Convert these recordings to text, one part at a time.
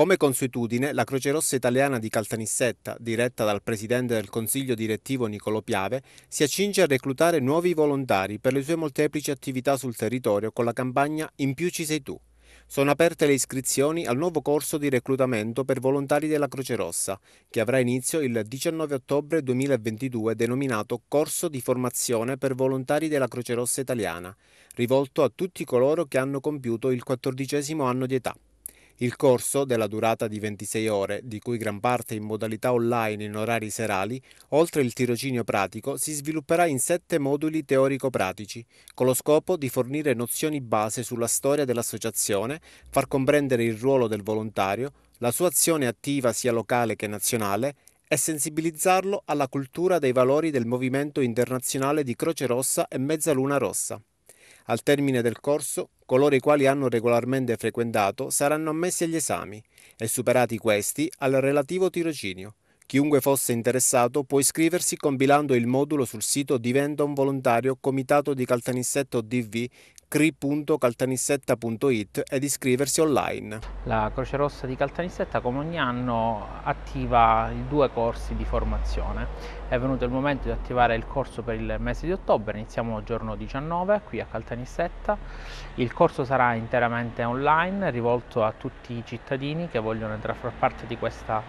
Come consuetudine, la Croce Rossa Italiana di Caltanissetta, diretta dal presidente del consiglio direttivo Nicolo Piave, si accinge a reclutare nuovi volontari per le sue molteplici attività sul territorio con la campagna In più ci sei tu. Sono aperte le iscrizioni al nuovo corso di reclutamento per volontari della Croce Rossa, che avrà inizio il 19 ottobre 2022, denominato Corso di formazione per volontari della Croce Rossa Italiana, rivolto a tutti coloro che hanno compiuto il quattordicesimo anno di età. Il corso, della durata di 26 ore, di cui gran parte in modalità online in orari serali, oltre il tirocinio pratico, si svilupperà in sette moduli teorico-pratici, con lo scopo di fornire nozioni base sulla storia dell'associazione, far comprendere il ruolo del volontario, la sua azione attiva sia locale che nazionale e sensibilizzarlo alla cultura dei valori del movimento internazionale di Croce Rossa e Mezzaluna Rossa. Al termine del corso, coloro i quali hanno regolarmente frequentato saranno ammessi agli esami e superati questi al relativo tirocinio. Chiunque fosse interessato può iscriversi compilando il modulo sul sito Diventa un volontario Comitato di Caltanissetto DV cri.caltanissetta.it ed iscriversi online. La Croce Rossa di Caltanissetta come ogni anno attiva i due corsi di formazione. È venuto il momento di attivare il corso per il mese di ottobre, iniziamo giorno 19 qui a Caltanissetta. Il corso sarà interamente online, rivolto a tutti i cittadini che vogliono entrare a far parte di questa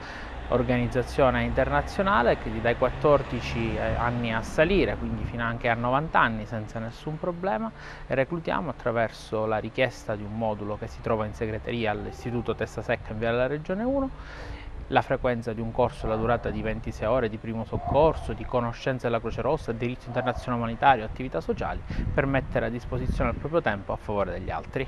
organizzazione internazionale che dai 14 eh, anni a salire, quindi fino anche a 90 anni senza nessun problema, reclutiamo attraverso la richiesta di un modulo che si trova in segreteria all'Istituto Testa Secca in via della Regione 1 la frequenza di un corso, la durata di 26 ore di primo soccorso, di conoscenza della Croce Rossa, diritto internazionale umanitario, attività sociali, per mettere a disposizione il proprio tempo a favore degli altri.